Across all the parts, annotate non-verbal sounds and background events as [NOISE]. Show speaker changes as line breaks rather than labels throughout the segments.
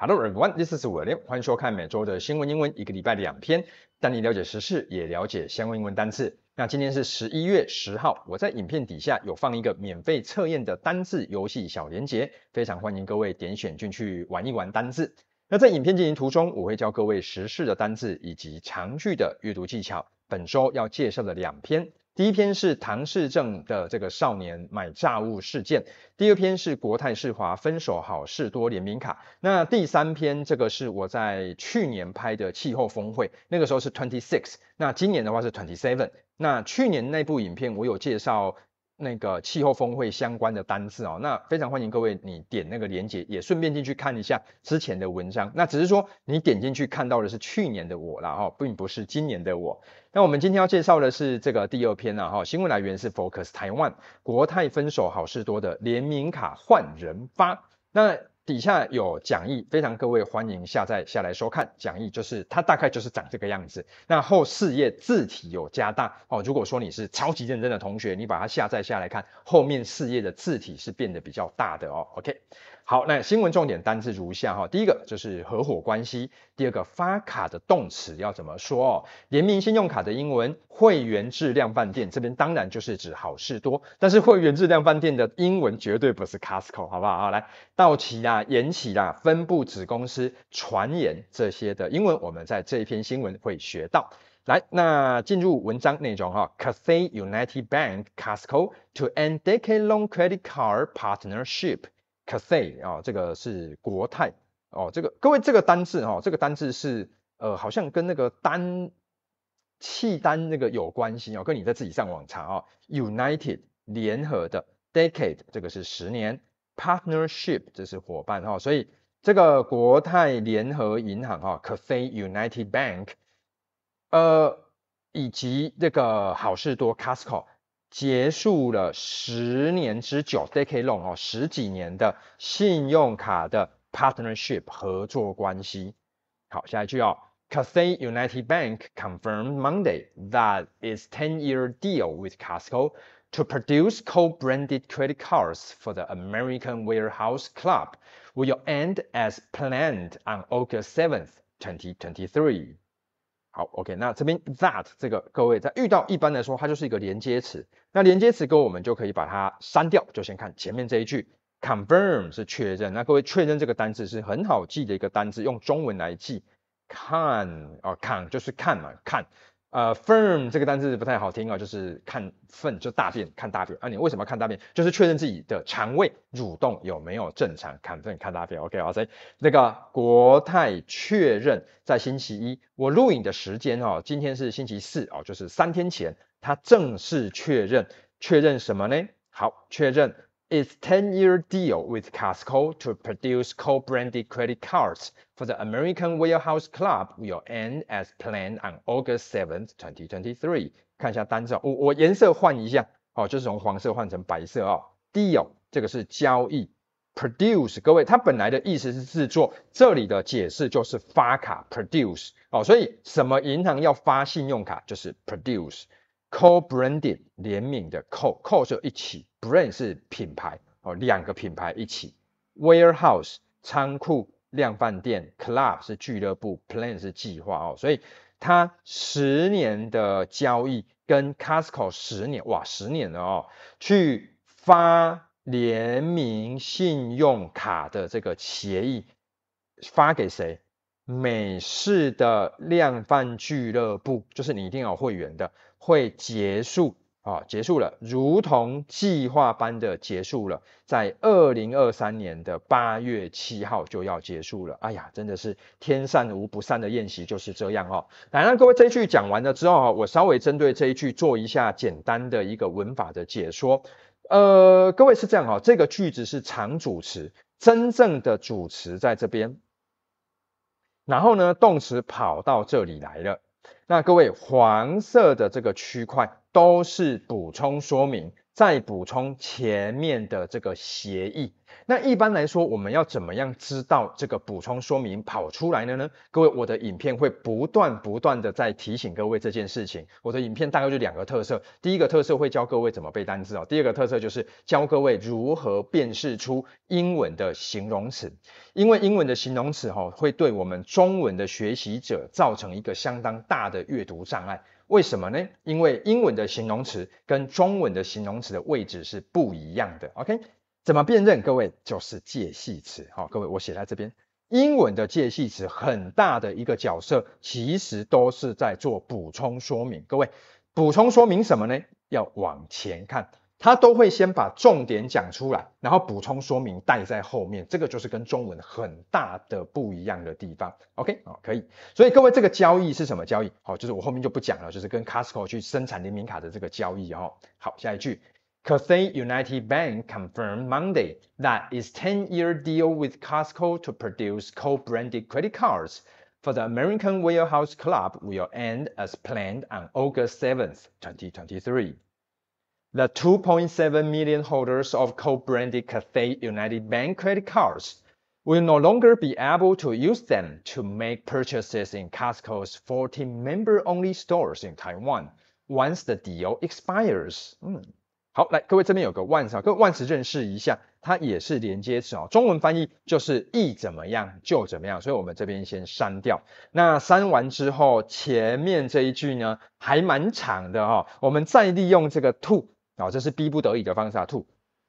Hello everyone, this is William. 欢迎收看每周的新闻英文，一个礼拜两篇，带你了解时事也了解相关英文单词。那今天是十一月十号，我在影片底下有放一个免费测验的单字游戏小连结，非常欢迎各位点选进去玩一玩单字。那在影片进行途中，我会教各位时事的单字以及长句的阅读技巧。本周要介绍的两篇。第一篇是唐氏正的这个少年买炸物事件，第二篇是国泰世华分手好事多联名卡，那第三篇这个是我在去年拍的气候峰会，那个时候是 twenty six，那今年的话是 twenty seven，那去年那部影片我有介绍。那个气候峰会相关的单字哦，那非常欢迎各位，你点那个连接也顺便进去看一下之前的文章。那只是说你点进去看到的是去年的我啦，哈，并不是今年的我。那我们今天要介绍的是这个第二篇了哈，新闻来源是 Focus 台湾，国泰分手好事多的联名卡换人发。那。底下有讲义，非常各位欢迎下载下来收看。讲义就是它大概就是长这个样子。那后四页字体有加大哦。如果说你是超级认真的同学，你把它下载下来看，后面四页的字体是变得比较大的哦。OK。好，那新闻重点单词如下哈。第一个就是合伙关系，第二个发卡的动词要怎么说哦？联名信用卡的英文，会员质量饭店这边当然就是指好事多，但是会员质量饭店的英文绝对不是 Costco，好不好？好，来到期啦、延期啦、分布子公司、传言这些的英文，我们在这一篇新闻会学到。来，那进入文章内容哈，Cafe United Bank Costco to end decade-long credit card partnership。Cathay 啊，这个是国泰哦，这个各位这个单字哦，这个单字是呃，好像跟那个单契单那个有关系哦，跟你在自己上网查哦。United 联合的，Decade 这个是十年，Partnership 这是伙伴哈，所以这个国泰联合银行哈，Cathay United Bank，呃，以及这个好事多 c a s c o 结束了十年之久 （decade long） 哦，十几年的信用卡的 partnership 合作关系。好，下一句哦。Cathay United Bank confirmed Monday that its 10-year deal with Costco to produce co-branded credit cards for the American Warehouse Club will end as planned on August 7th, 2023. 好，OK，那这边 that 这个各位在遇到，一般来说它就是一个连接词。那连接词各位我们就可以把它删掉，就先看前面这一句。Confirm 是确认，那各位确认这个单词是很好记的一个单词，用中文来记，看啊，看就是看嘛，看。呃，firm 这个单字不太好听啊，就是看粪，就大便，看大便。啊，你为什么要看大便？就是确认自己的肠胃蠕动有没有正常，看粪，看大便。OK，好，所以那个国泰确认在星期一，我录影的时间哈，今天是星期四哦，就是三天前，他正式确认，确认什么呢？好，确认。its 10-year deal with Costco to produce co-branded credit cards for the American Warehouse Club will end as planned on August 7th, 2023。看一下单字、哦，我我颜色换一下，哦，就是从黄色换成白色哦。Deal 这个是交易，produce 各位，它本来的意思是制作，这里的解释就是发卡 produce 哦，所以什么银行要发信用卡就是 produce。Co-branding 联名的 co，co 就一起，brand 是品牌哦，两个品牌一起。Warehouse 仓库量贩店，Club 是俱乐部，Plan 是计划哦，所以他十年的交易跟 Casco 十年，哇，十年了哦，去发联名信用卡的这个协议，发给谁？美式的量贩俱乐部，就是你一定要有会员的。会结束啊，结束了，如同计划般的结束了，在二零二三年的八月七号就要结束了。哎呀，真的是天善无不散的宴席就是这样哦。来，让各位这一句讲完了之后啊，我稍微针对这一句做一下简单的一个文法的解说。呃，各位是这样啊，这个句子是常主词，真正的主词在这边，然后呢，动词跑到这里来了。那各位，黄色的这个区块都是补充说明。再补充前面的这个协议。那一般来说，我们要怎么样知道这个补充说明跑出来了呢？各位，我的影片会不断不断的在提醒各位这件事情。我的影片大概就两个特色：第一个特色会教各位怎么背单词哦；第二个特色就是教各位如何辨识出英文的形容词，因为英文的形容词哈会对我们中文的学习者造成一个相当大的阅读障碍。为什么呢？因为英文的形容词跟中文的形容词的位置是不一样的，OK？怎么辨认？各位就是介系词，好，各位我写在这边。英文的介系词很大的一个角色，其实都是在做补充说明。各位，补充说明什么呢？要往前看。他都会先把重点讲出来，然后补充说明带在后面，这个就是跟中文很大的不一样的地方。OK，好、哦，可以。所以各位，这个交易是什么交易？好、哦，就是我后面就不讲了，就是跟 Costco 去生产联名卡的这个交易哦。好，下一句，Cathay United Bank confirmed Monday that its 10-year deal with Costco to produce co-branded credit cards for the American Warehouse Club will end as planned on August 7th, 2023. The 2.7 million holders of co-branded Cathay United Bank credit cards will no longer be able to use them to make purchases in Costco's 14 member-only stores in Taiwan once the deal expires。嗯，好，来，各位这边有个 hmm. once 啊，各位 once 认识一下，它也是连接词啊，中文翻译就是一怎么样就怎么样，所以我们这边先删掉。那删完之后，前面这一句呢还蛮长的哈、哦，我们再利用这个 to。啊，这是逼不得已的方式。to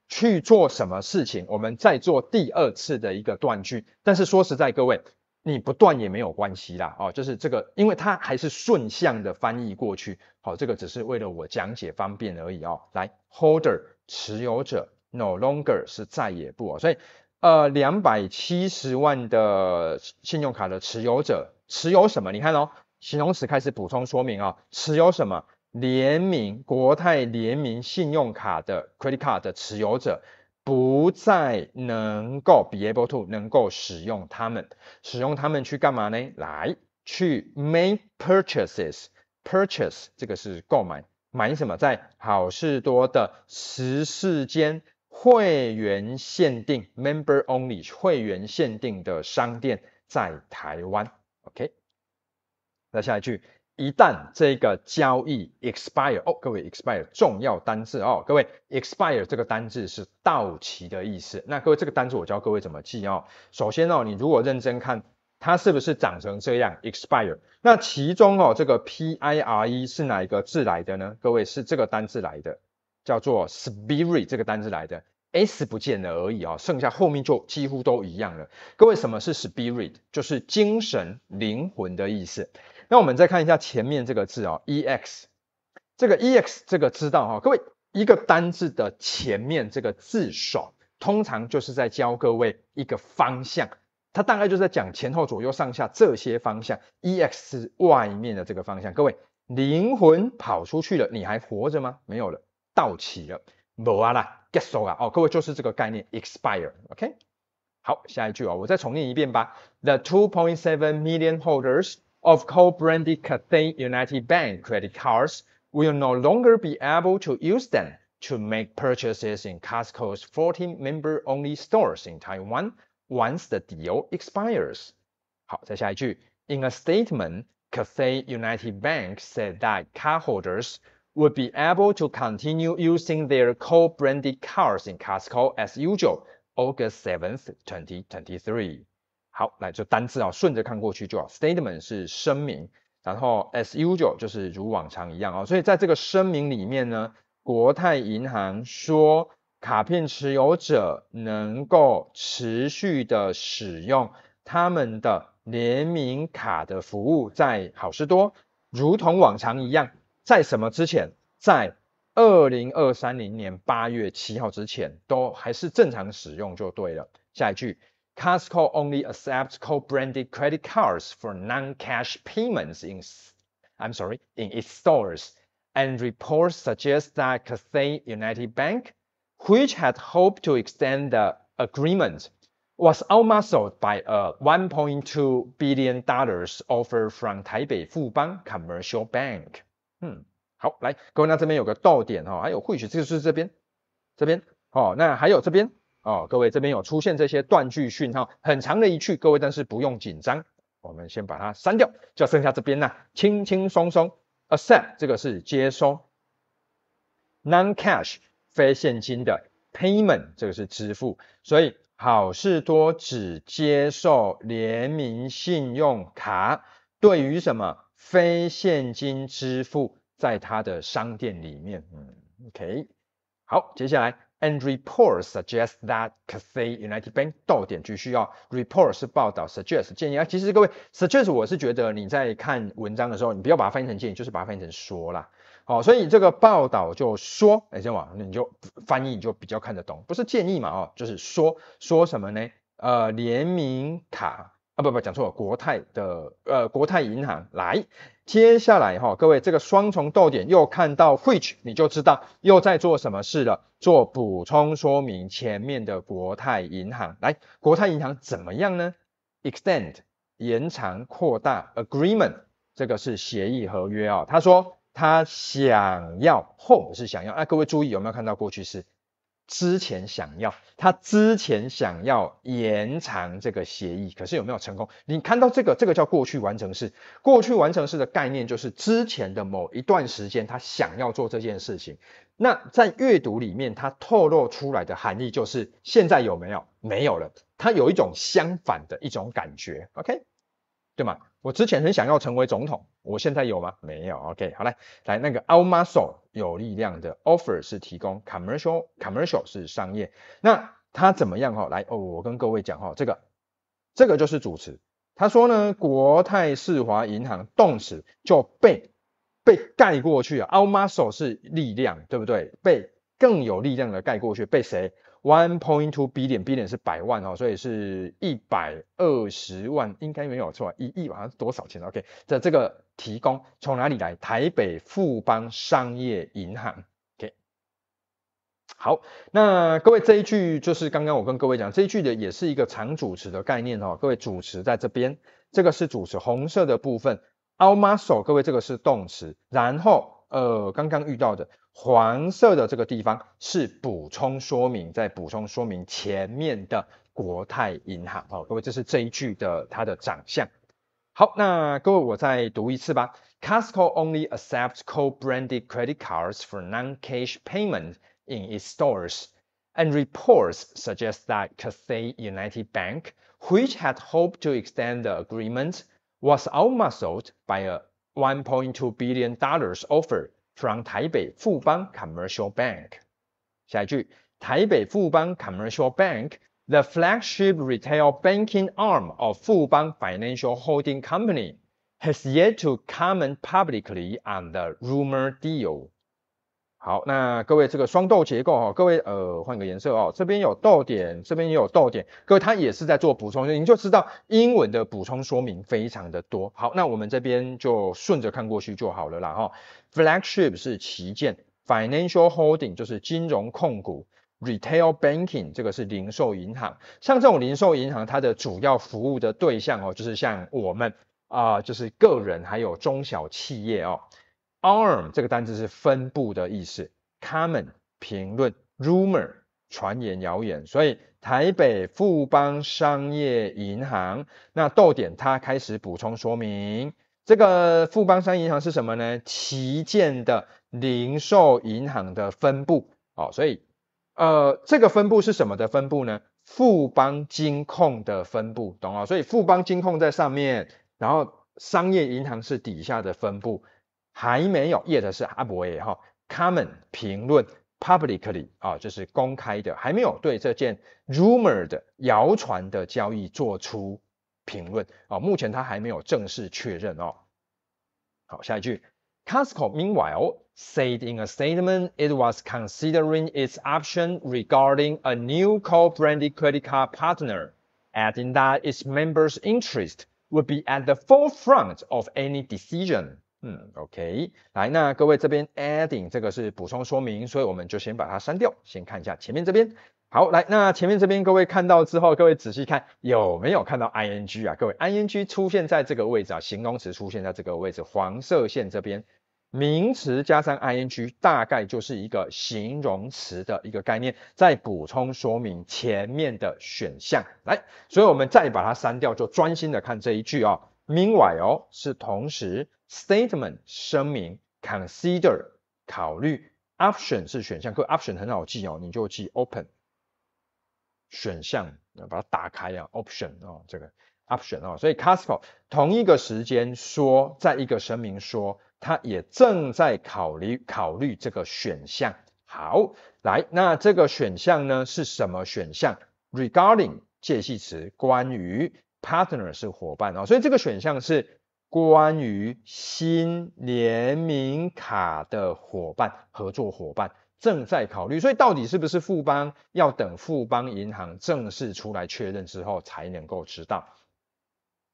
去做什么事情，我们再做第二次的一个断句。但是说实在，各位，你不断也没有关系啦。哦，就是这个，因为它还是顺向的翻译过去。好，这个只是为了我讲解方便而已哦。来，holder 持有者，no longer 是再也不。所以，呃，两百七十万的信用卡的持有者，持有什么？你看哦，形容词开始补充说明啊，持有什么？联名国泰联名信用卡的 Credit Card 的持有者，不再能够 be able to 能够使用它们，使用它们去干嘛呢？来去 make purchases，purchase 这个是购买，买什么？在好事多的十四间会员限定 Member Only 会员限定的商店，在台湾，OK。那下一句。一旦这个交易 expire，哦，各位 expire，重要单字哦，各位 expire 这个单字是到期的意思。那各位这个单字我教各位怎么记哦。首先哦，你如果认真看，它是不是长成这样 expire？那其中哦，这个 p i r e 是哪一个字来的呢？各位是这个单字来的，叫做 spirit 这个单字来的 s 不见了而已哦，剩下后面就几乎都一样了。各位什么是 spirit？就是精神灵魂的意思。那我们再看一下前面这个字啊，ex，这个 ex 这个知道哈，各位一个单字的前面这个字爽，通常就是在教各位一个方向，它大概就是在讲前后左右上下这些方向，ex 是外面的这个方向，各位灵魂跑出去了，你还活着吗？没有了，到期了，没啦，过期了哦，各位就是这个概念，expire，OK，好，下一句哦，我再重念一遍吧，The two point seven million holders。of co-branded Cathay United Bank credit cards will no longer be able to use them to make purchases in Costco's 14 member-only stores in Taiwan once the deal expires. In a statement, Cathay United Bank said that cardholders would be able to continue using their co-branded cards in Costco as usual August 7th, 2023. 好，来这单字啊，顺着看过去就好。Statement 是声明，然后 as usual 就是如往常一样啊。所以在这个声明里面呢，国泰银行说，卡片持有者能够持续的使用他们的联名卡的服务，在好事多，如同往常一样，在什么之前，在二零二三年八月七号之前，都还是正常使用就对了。下一句。Costco only accepts co-branded credit cards for non-cash payments in I'm sorry, in its stores. And reports suggest that Cathay United Bank, which had hoped to extend the agreement, was outmuscled by a $1.2 billion offer from Taipei 台北富邦 Commercial Bank。嗯，好，来，各位，那这边有个逗点哈、哦，还有或许就是这边，这边哦，那还有这边哦，各位这边有出现这些断句讯号，很长的一句，各位但是不用紧张，我们先把它删掉，就剩下这边呢，轻轻松松，accept 这个是接收，non-cash 非现金的 payment 这个是支付，所以好事多只接受联名信用卡，对于什么非现金支付，在它的商店里面，嗯，OK，好，接下来。And reports suggest that Cathay United Bank 到点句需要 report 是报道 suggest 建议啊，其实各位 suggest 我是觉得你在看文章的时候，你不要把它翻译成建议，就是把它翻译成说啦。好，所以这个报道就说，哎，这样你就翻译你就比较看得懂，不是建议嘛，哦，就是说说什么呢？呃，联名卡啊，不不讲错了，国泰的呃国泰银行来。接下来哈，各位这个双重逗点又看到 which，你就知道又在做什么事了。做补充说明，前面的国泰银行来，国泰银行怎么样呢？Extend 延长扩大 agreement 这个是协议合约啊。他说他想要 home 是想要，哎，各位注意有没有看到过去式？之前想要，他之前想要延长这个协议，可是有没有成功？你看到这个，这个叫过去完成式。过去完成式的概念就是之前的某一段时间，他想要做这件事情。那在阅读里面，它透露出来的含义就是现在有没有？没有了，它有一种相反的一种感觉，OK？对吗？我之前很想要成为总统，我现在有吗？没有。OK，好嘞，来那个 o l l muscle 有力量的 offer 是提供 commercial，commercial 是商业。那他怎么样哈？来哦，我跟各位讲哈，这个这个就是主词。他说呢，国泰世华银行动词就被被盖过去 o u l muscle 是力量，对不对？被更有力量的盖过去，被谁？One point two B 点，B 点是百万哦，所以是一百二十万，应该没有错，一亿像是多少钱？OK，在这个提供从哪里来？台北富邦商业银行。OK，好，那各位这一句就是刚刚我跟各位讲这一句的，也是一个长主词的概念哦。各位主词在这边，这个是主词，红色的部分。Our muscle，各位这个是动词，然后呃刚刚遇到的。黄色的这个地方是补充说明，在补充说明前面的国泰银行哦，各位，这是这一句的它的长相。好，那各位我再读一次吧。Costco only accepts co-branded credit cards for non-cash payment in its stores, and reports suggest that Cathay United Bank, which had hoped to extend the agreement, was outmuscled by a $1.2 billion offer from 台北富邦 Commercial Bank。下一句，台北富邦 Commercial Bank。The flagship retail banking arm of Fubang Financial Holding Company has yet to comment publicly on the rumored deal. 好，那各位这个双豆结构哈，各位呃换个颜色哦，这边有豆点，这边也有豆点，各位它也是在做补充，您就知道英文的补充说明非常的多。好，那我们这边就顺着看过去就好了啦哈。Flagship 是旗舰，Financial Holding 就是金融控股，Retail Banking 这个是零售银行。像这种零售银行，它的主要服务的对象哦，就是像我们啊，就是个人还有中小企业哦。Arm 这个单字是分布的意思。Comment 评论，Rumor 传言谣言。所以台北富邦商业银行，那逗点它开始补充说明，这个富邦商业银行是什么呢？旗舰的零售银行的分部哦。所以呃，这个分部是什么的分布呢？富邦金控的分布，懂吗？所以富邦金控在上面，然后商业银行是底下的分布。还没有，yet 是阿伯耶哈、哦、，comment 评论 publicly 啊、哦，就是公开的，还没有对这件 rumored 谣传的交易做出评论啊、哦，目前他还没有正式确认哦。好，下一句，Costco meanwhile said in a statement it was considering its option regarding a new co-branded credit card partner, adding that its members' interest would be at the forefront of any decision. 嗯，OK，来，那各位这边 adding 这个是补充说明，所以我们就先把它删掉，先看一下前面这边。好，来，那前面这边各位看到之后，各位仔细看有没有看到 ing 啊？各位 ing 出现在这个位置啊，形容词出现在这个位置，黄色线这边，名词加上 ing 大概就是一个形容词的一个概念，在补充说明前面的选项来，所以我们再把它删掉，就专心的看这一句啊。Meanwhile 是同时，statement 声明，consider 考虑，option 是选项，可 option 很好记哦，你就记 open 选项，把它打开啊，option 哦，这个 option 哦，所以 Caspar 同一个时间说，在一个声明说，他也正在考虑考虑这个选项。好，来，那这个选项呢是什么选项？Regarding 介系词，关于。p a r t n e r 是伙伴啊，所以这个选项是关于新联名卡的伙伴合作伙伴正在考虑，所以到底是不是富邦，要等富邦银行正式出来确认之后才能够知道。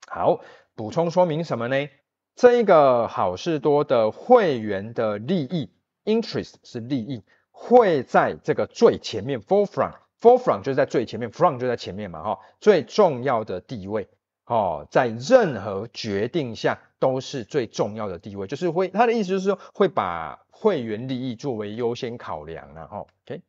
好，补充说明什么呢？这一个好事多的会员的利益，interest 是利益，会在这个最前面 forefront。forefront 就是在最前面，front 就在前面嘛，哈、哦，最重要的地位，哦，在任何决定下都是最重要的地位，就是会他的意思就是说会把会员利益作为优先考量然、啊、后、哦、OK。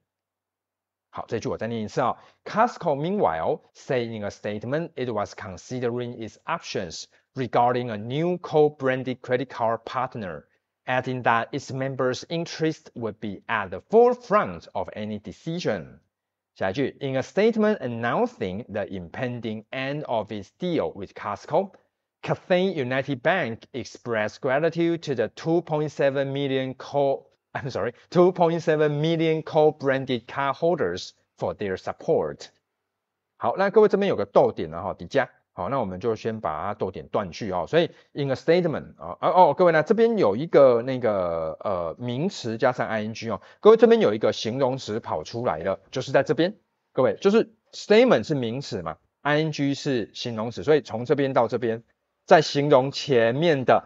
好，这句我再念一次啊、哦。Costco, meanwhile, said in a statement it was considering its options regarding a new co-branded credit card partner, adding that its members' interest would be at the forefront of any decision. 下一句，In a statement announcing the impending end of its deal with Costco, Cathay United Bank expressed gratitude to the 2.7 million co [LAUGHS] I'm sorry, 2.7 million co-branded cardholders for their support. 好，那各位这边有个逗点了哈，底下好，那我们就先把它逗点断句哦。所以，in a statement 啊，哦，各位呢，这边有一个那个呃名词加上 ing 哦，各位这边有一个形容词跑出来了，就是在这边，各位就是 statement 是名词嘛，ing 是形容词，所以从这边到这边，在形容前面的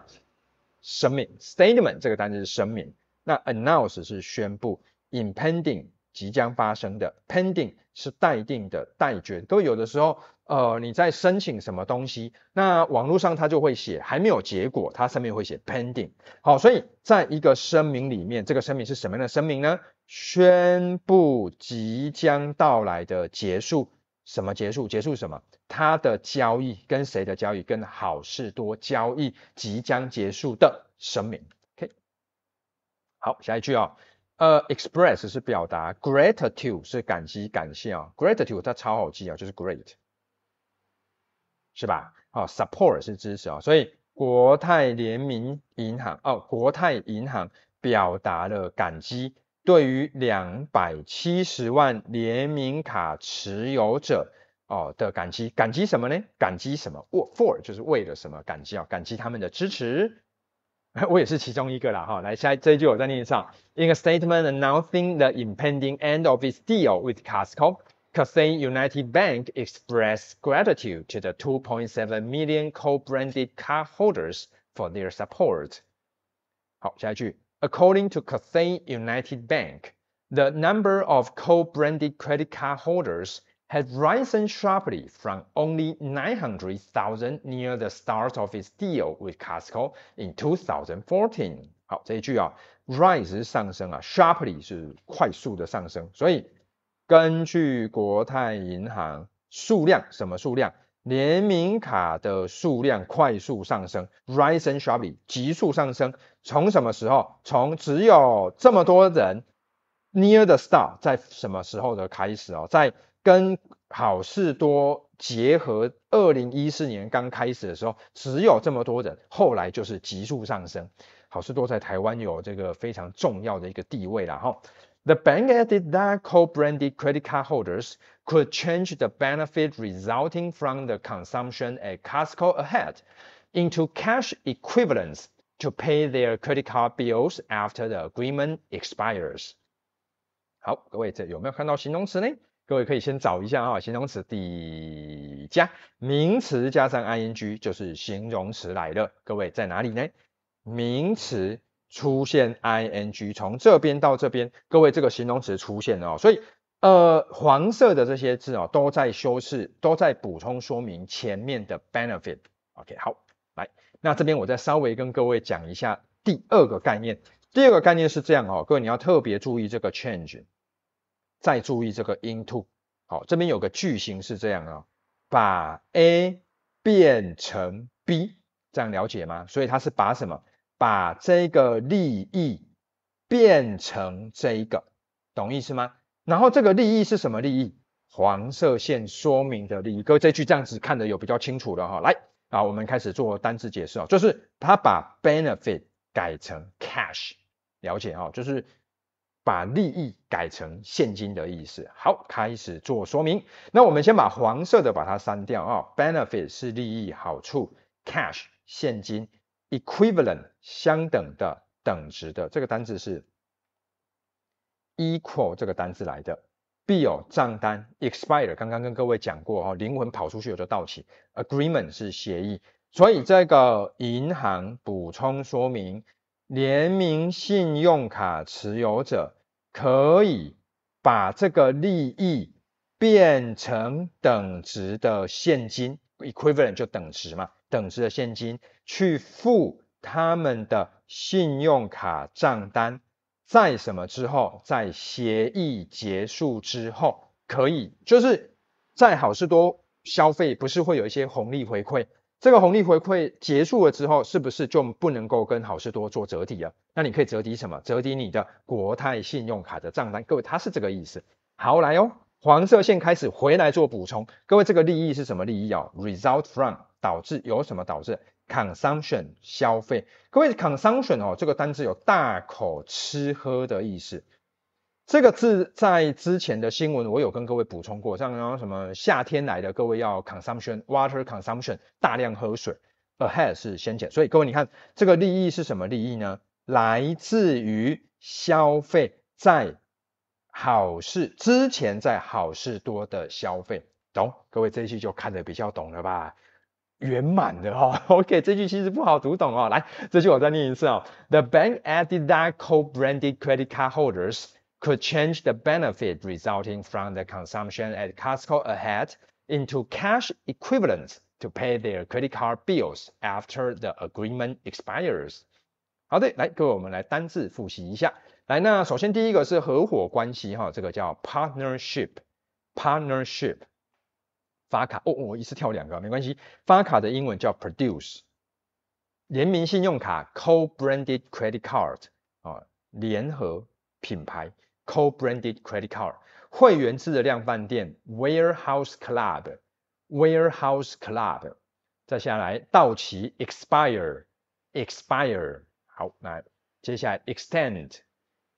声明，statement 这个单字是声明，那 announce 是宣布，impending 即将发生的，pending 是待定的，待决，都有的时候。呃，你在申请什么东西？那网络上他就会写还没有结果，它上面会写 pending。好，所以在一个声明里面，这个声明是什么样的声明呢？宣布即将到来的结束，什么结束？结束什么？它的交易跟谁的交易？跟好事多交易即将结束的声明。OK，好，下一句啊，呃，express 是表达，gratitude 是感激感谢啊，gratitude 它超好记啊，就是 great。是吧？哦，support 是支持哦，所以国泰联名银行哦，国泰银行表达了感激，对于两百七十万联名卡持有者哦的感激，感激什么呢？感激什么？For 就是为了什么？感激啊，感激他们的支持。[LAUGHS] 我也是其中一个啦，哈，来下这一句我再念一下。In a statement, announcing the impending end of its deal with c a s c o Cathay United Bank expressed gratitude to the 2.7 million co-branded cardholders for their support. According to Cathay United Bank, the number of co-branded credit card holders had risen sharply from only 900,000 near the start of its deal with Costco in 2014. 2014。好，这一句啊，rise 是上升啊，sharply 是快速的上升，所以根据国泰银行数量，什么数量？联名卡的数量快速上升，Rising shopping 急速上升。从什么时候？从只有这么多人，near the start 在什么时候的开始哦？在跟好事多结合，二零一四年刚开始的时候，只有这么多人，后来就是急速上升。好事多在台湾有这个非常重要的一个地位了哈。The bank added that co-branded credit card holders could change the benefit resulting from the consumption at Costco ahead into cash equivalents to pay their credit card bills after the agreement expires. ing 就是形容词来了。各位在哪里呢？名词出现 ing，从这边到这边，各位这个形容词出现哦，所以呃黄色的这些字哦都在修饰，都在补充说明前面的 benefit。OK，好，来，那这边我再稍微跟各位讲一下第二个概念。第二个概念是这样哦，各位你要特别注意这个 change，再注意这个 into。好，这边有个句型是这样哦，把 A 变成 B，这样了解吗？所以它是把什么？把这个利益变成这个，懂意思吗？然后这个利益是什么利益？黄色线说明的利各位这句这样子看的有比较清楚了哈。来，啊，我们开始做单字解释哦。就是他把 benefit 改成 cash，了解哦，就是把利益改成现金的意思。好，开始做说明。那我们先把黄色的把它删掉啊。benefit 是利益好处，cash 现金。Equivalent 相等的等值的这个单字是 equal 这个单字来的。Bill 账单，Expired 刚刚跟各位讲过哦，灵魂跑出去有就到期。Agreement 是协议，所以这个银行补充说明，联名信用卡持有者可以把这个利益变成等值的现金。Equivalent 就等值嘛。等值的现金去付他们的信用卡账单，在什么之后，在协议结束之后可以，就是在好事多消费不是会有一些红利回馈？这个红利回馈结束了之后，是不是就不能够跟好事多做折抵了？那你可以折抵什么？折抵你的国泰信用卡的账单。各位，它是这个意思。好，来哦，黄色线开始回来做补充。各位，这个利益是什么利益啊？Result from。导致有什么导致？Consumption 消费，各位，consumption 哦，这个单词有大口吃喝的意思。这个字在之前的新闻我有跟各位补充过，像什么夏天来的，各位要 consumption water consumption 大量喝水。Ahead 是先前，所以各位你看这个利益是什么利益呢？来自于消费在好事之前，在好事多的消费，懂？各位这一期就看得比较懂了吧？圆满的哦。OK，这句其实不好读懂哦。来，这句我再念一次哦。The [LAUGHS] bank added that co-branded credit card holders could change the benefit resulting from the consumption at Costco ahead into cash equivalents to pay their credit card bills after the agreement expires。好的，来，各位，我们来单字复习一下。来，那首先第一个是合伙关系哈，这个叫 partnership，partnership partnership。发卡哦哦，我一次跳两个没关系。发卡的英文叫 produce，联名信用卡 co-branded credit card 啊，联合品牌 co-branded credit card，会员制的量贩店 warehouse club warehouse club，再下来到期 expire expire，好，那接下来 extend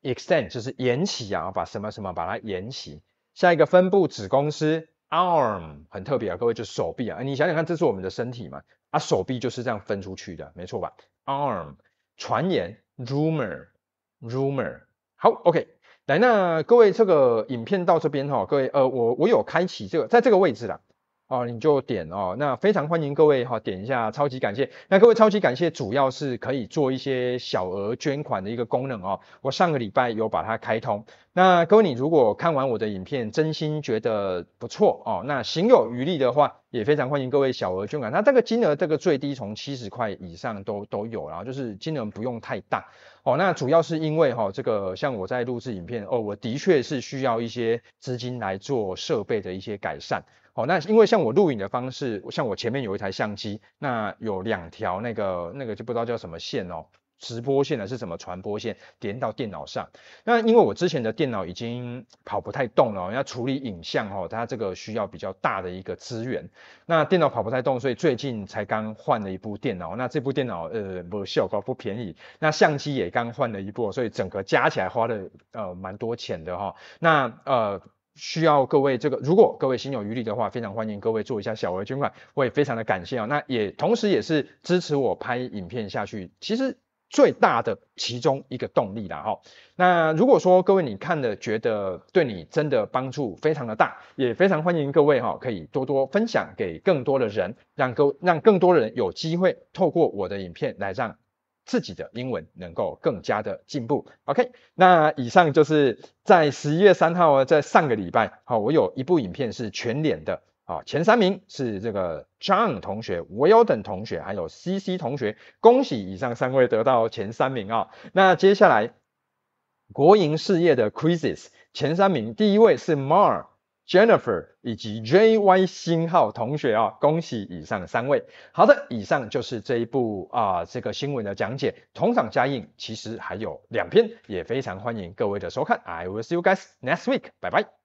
extend 就是延期啊，把什么什么把它延期。下一个分布子公司。Arm 很特别啊，各位就是手臂啊，你想想看，这是我们的身体嘛，啊手臂就是这样分出去的，没错吧？Arm，传言，rumor，rumor，好，OK，来那各位这个影片到这边哈，各位呃我我有开启这个在这个位置啦。哦你就点哦，那非常欢迎各位哈，点一下超级感谢，那各位超级感谢主要是可以做一些小额捐款的一个功能哦，我上个礼拜有把它开通。那各位，你如果看完我的影片，真心觉得不错哦，那行有余力的话，也非常欢迎各位小额捐款。那这个金额，这个最低从七十块以上都都有然后就是金额不用太大哦。那主要是因为哈，这个像我在录制影片哦，我的确是需要一些资金来做设备的一些改善。哦，那因为像我录影的方式，像我前面有一台相机，那有两条那个那个就不知道叫什么线哦。直播线呢是怎么传播？线连到电脑上。那因为我之前的电脑已经跑不太动了，要处理影像哈，它这个需要比较大的一个资源。那电脑跑不太动，所以最近才刚换了一部电脑。那这部电脑呃，不效果不便宜。那相机也刚换了一部，所以整个加起来花了呃蛮多钱的哈。那呃需要各位这个，如果各位心有余力的话，非常欢迎各位做一下小额捐款，我也非常的感谢啊。那也同时也是支持我拍影片下去。其实。最大的其中一个动力了哈。那如果说各位你看的觉得对你真的帮助非常的大，也非常欢迎各位哈可以多多分享给更多的人，让更让更多人有机会透过我的影片来让自己的英文能够更加的进步。OK，那以上就是在十一月三号啊，在上个礼拜，好，我有一部影片是全脸的。啊，前三名是这个 John 同学、Weldon 同学，还有 CC 同学，恭喜以上三位得到前三名啊！那接下来国营事业的 quizzes 前三名，第一位是 Mar、Jennifer 以及 JY 星号同学啊，恭喜以上三位。好的，以上就是这一部啊这个新闻的讲解，同场加映其实还有两篇，也非常欢迎各位的收看。I will see you guys next week，拜拜。